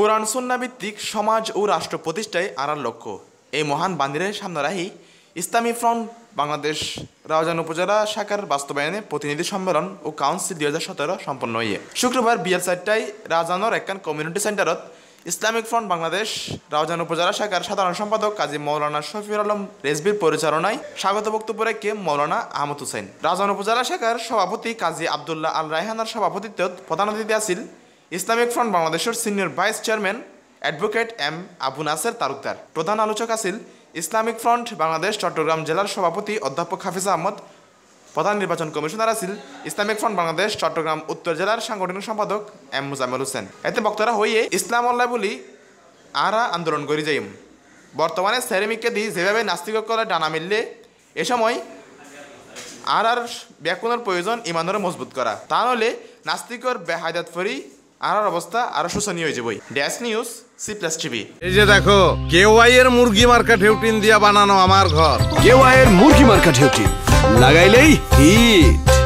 কোরআন ভিত্তিক সমাজ ও রাষ্ট্র প্রতিষ্ঠায় আড়ার লক্ষ্য এই মহান বান্দিরের সামনে রাহি ইসলামী ফ্রন্ট বাংলাদেশ রাজান উপজেলা শাখার বাস্তবায়নে প্রতিনিধি সম্মেলন ও কাউন্সিল দুই হাজার সতেরো সম্পন্ন হইয়ে শুক্রবার বিয়াল চারটায় রাজানোর একখান কমিউনিটি সেন্টারত ইসলামিক ফ্রন্ট বাংলাদেশ রাওজান উপজেলা শাখার সাধারণ সম্পাদক কাজী মৌলানা শফিউর আলম রেজবির পরিচালনায় স্বাগত বক্তব্য রেখে মৌলানা আহমদ হুসেন রাজান উপজেলা শাখার সভাপতি কাজী আবদুল্লাহ আল রায়হানার সভাপতিত্বত প্রধান অতিথি আছিল ইসলামিক ফ্রন্ট বাংলাদেশের senior vice chairman advocate M Abu Naser Talukdar প্রধান আলোচক আছিল ইসলামিক ফ্রন্ট বাংলাদেশ চট্টগ্রাম জেলার সভাপতি অধ্যাপক হাফিজ আহমদ প্রধান নির্বাচন কমিশনার আছিল ইসলামিক ফ্রন্ট বাংলাদেশ চট্টগ্রাম উত্তর জেলার সাংগঠনিক সম্পাদক এম মুজামেল হোসেন এতে বক্তারা হইয়ে ইসলাম আল্লাহ বলি আরা আন্দোলন করি যাইম বর্তমানে সেরেমিককে দিয়ে যেভাবে করে ডানা মিললে এ সময় আর আর ব্যাকুনের প্রয়োজন ইমানের মজবুত করা তা নাস্তিকর বেহায়দাত ফরি আর অবস্থা আরো শোষণীয় হয়ে যাবই dash news C plus TV এই যে দেখো কেওয়াই এর মুরগি মার্কা ঢেউটিন দিয়া বানানো আমার ঘর কেওয়াই এর মুরগি মার্কা ঢেউটিন লাগাইলেই হিট